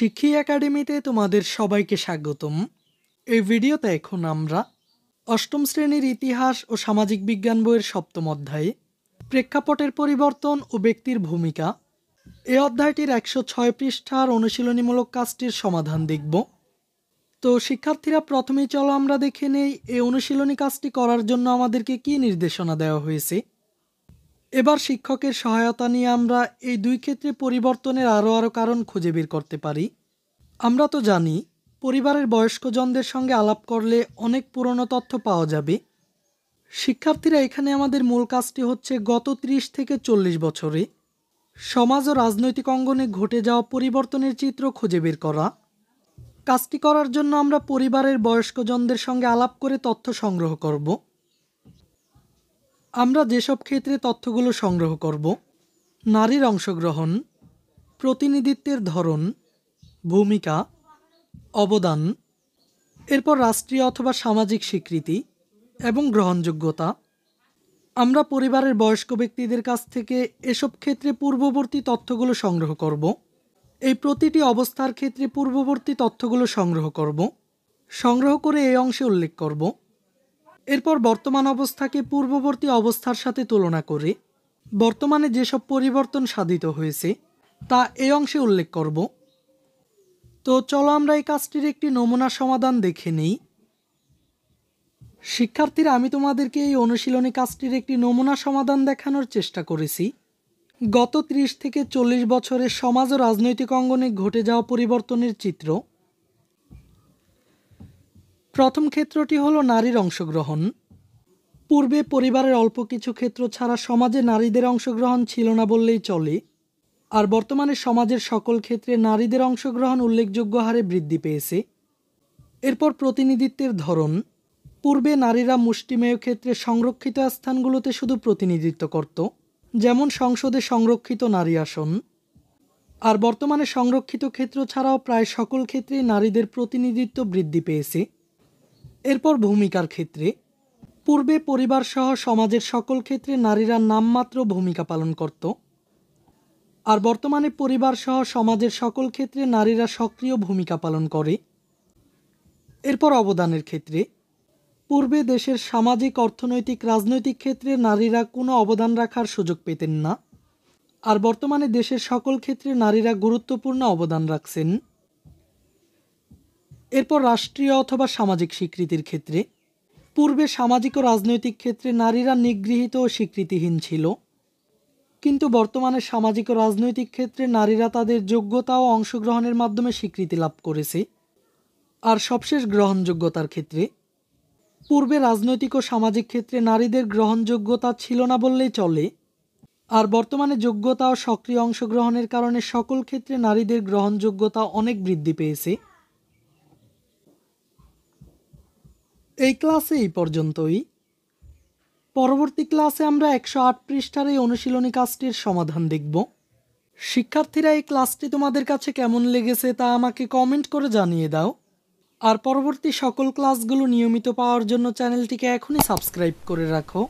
শিক্ষি একাডেমিতে তোমাদের সবাইকে স্বাগতম এই ভিডিওতে এখন আমরা অষ্টম শ্রেণীর ইতিহাস ও সামাজিক বিজ্ঞান বইয়ের সপ্তম অধ্যায়ে প্রেক্ষাপটের পরিবর্তন ও ব্যক্তির ভূমিকা এ অধ্যায়টির একশো ছয় পৃষ্ঠার অনুশীলনীমূলক কাজটির সমাধান দেখব তো শিক্ষার্থীরা প্রথমেই চলো আমরা দেখে নেই এই অনুশীলনী কাজটি করার জন্য আমাদেরকে কি নির্দেশনা দেওয়া হয়েছে এবার শিক্ষকের সহায়তা নিয়ে আমরা এই দুই ক্ষেত্রে পরিবর্তনের আরও আরও কারণ খুঁজে বের করতে পারি আমরা তো জানি পরিবারের বয়স্কজনদের সঙ্গে আলাপ করলে অনেক পুরনো তথ্য পাওয়া যাবে শিক্ষার্থীরা এখানে আমাদের মূল কাজটি হচ্ছে গত ত্রিশ থেকে চল্লিশ বছরে সমাজ ও রাজনৈতিক অঙ্গনে ঘটে যাওয়া পরিবর্তনের চিত্র খুঁজে বের করা কাজটি করার জন্য আমরা পরিবারের বয়স্কজনদের সঙ্গে আলাপ করে তথ্য সংগ্রহ করব আমরা যেসব ক্ষেত্রে তথ্যগুলো সংগ্রহ করব নারীর অংশগ্রহণ প্রতিনিধিত্বের ধরন ভূমিকা অবদান এরপর রাষ্ট্রীয় অথবা সামাজিক স্বীকৃতি এবং গ্রহণযোগ্যতা আমরা পরিবারের বয়স্ক ব্যক্তিদের কাছ থেকে এসব ক্ষেত্রে পূর্ববর্তী তথ্যগুলো সংগ্রহ করব এই প্রতিটি অবস্থার ক্ষেত্রে পূর্ববর্তী তথ্যগুলো সংগ্রহ করব সংগ্রহ করে এই অংশে উল্লেখ করব এরপর বর্তমান অবস্থাকে পূর্ববর্তী অবস্থার সাথে তুলনা করে বর্তমানে যেসব পরিবর্তন সাধিত হয়েছে তা এই অংশে উল্লেখ করব তো চলো আমরা এই কাজটির একটি নমুনা সমাধান দেখে নেই শিক্ষার্থীরা আমি তোমাদেরকে এই অনুশীলনী কাজটির একটি নমুনা সমাধান দেখানোর চেষ্টা করেছি গত ত্রিশ থেকে চল্লিশ বছরের সমাজ ও রাজনৈতিক অঙ্গনে ঘটে যাওয়া পরিবর্তনের চিত্র প্রথম ক্ষেত্রটি হলো নারীর অংশগ্রহণ পূর্বে পরিবারের অল্প কিছু ক্ষেত্র ছাড়া সমাজে নারীদের অংশগ্রহণ ছিল না বললেই চলে আর বর্তমানে সমাজের সকল ক্ষেত্রে নারীদের অংশগ্রহণ উল্লেখযোগ্য হারে বৃদ্ধি পেয়েছে এরপর প্রতিনিধিত্বের ধরন পূর্বে নারীরা মুষ্টিমেয় ক্ষেত্রে সংরক্ষিত স্থানগুলোতে শুধু প্রতিনিধিত্ব করত যেমন সংসদে সংরক্ষিত নারী আসন আর বর্তমানে সংরক্ষিত ক্ষেত্র ছাড়াও প্রায় সকল ক্ষেত্রেই নারীদের প্রতিনিধিত্ব বৃদ্ধি পেয়েছে এরপর ভূমিকার ক্ষেত্রে পূর্বে পরিবারসহ সমাজের সকল ক্ষেত্রে নারীরা নামমাত্র ভূমিকা পালন করত আর বর্তমানে পরিবারসহ সমাজের সকল ক্ষেত্রে নারীরা সক্রিয় ভূমিকা পালন করে এরপর অবদানের ক্ষেত্রে পূর্বে দেশের সামাজিক অর্থনৈতিক রাজনৈতিক ক্ষেত্রে নারীরা কোনো অবদান রাখার সুযোগ পেতেন না আর বর্তমানে দেশের সকল ক্ষেত্রে নারীরা গুরুত্বপূর্ণ অবদান রাখছেন এরপর রাষ্ট্রীয় অথবা সামাজিক স্বীকৃতির ক্ষেত্রে পূর্বে সামাজিক ও রাজনৈতিক ক্ষেত্রে নারীরা নিগৃহীত ও স্বীকৃতিহীন ছিল কিন্তু বর্তমানে সামাজিক ও রাজনৈতিক ক্ষেত্রে নারীরা তাদের যোগ্যতা ও অংশগ্রহণের মাধ্যমে স্বীকৃতি লাভ করেছে আর সবশেষ গ্রহণযোগ্যতার ক্ষেত্রে পূর্বে রাজনৈতিক ও সামাজিক ক্ষেত্রে নারীদের গ্রহণযোগ্যতা ছিল না বললেই চলে আর বর্তমানে যোগ্যতা ও সক্রিয় অংশগ্রহণের কারণে সকল ক্ষেত্রে নারীদের গ্রহণযোগ্যতা অনেক বৃদ্ধি পেয়েছে এই ক্লাসে এই পর্যন্তই পরবর্তী ক্লাসে আমরা একশো আট পৃষ্ঠার এই অনুশীলনী কাজটির সমাধান দেখব শিক্ষার্থীরা এই ক্লাসটি তোমাদের কাছে কেমন লেগেছে তা আমাকে কমেন্ট করে জানিয়ে দাও আর পরবর্তী সকল ক্লাসগুলো নিয়মিত পাওয়ার জন্য চ্যানেলটিকে এখনই সাবস্ক্রাইব করে রাখো